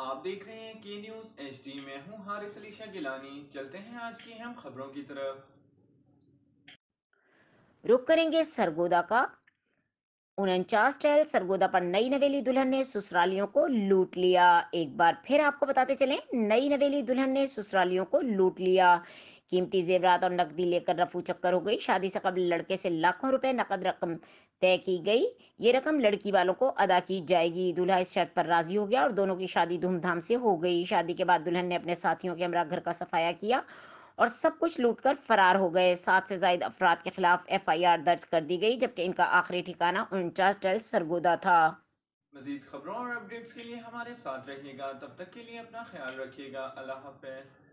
आप देख रहे हैं के न्यूज़ एच डी में हूँ हारिस अलीशा गिलानी चलते हैं आज की हम खबरों की तरफ रुक करेंगे सरगोदा का उनचास टहल सरगोदा पर नई नवेली दुल्हन ने ससुरालियों को लूट लिया एक बार फिर आपको बताते चलें नई नवेली दुल्हन ने ससुरालियों को लूट लिया कीमती जेवरात और नकदी लेकर रफू चक्कर हो गई शादी से कबल लड़के से लाखों रुपए नकद रकम तय की गई ये रकम लड़की वालों को अदा की जाएगी दूल्हा इस शर्त पर राजी हो गया और दोनों की शादी धूमधाम से हो गई शादी के बाद दुल्हन ने अपने साथियों के हमरा घर का सफाया किया और सब कुछ लूट कर फरार हो गए सात से जायद अफराद के खिलाफ एफ आई आर दर्ज कर दी गई जबकि इनका आखिरी ठिकाना उनचास टल सरगोदा था मजीद खबरों और अपडेट्स के लिए हमारे साथ रहिएगा तब तक के लिए अपना ख्याल रखिएगा अल्लाह हाफिज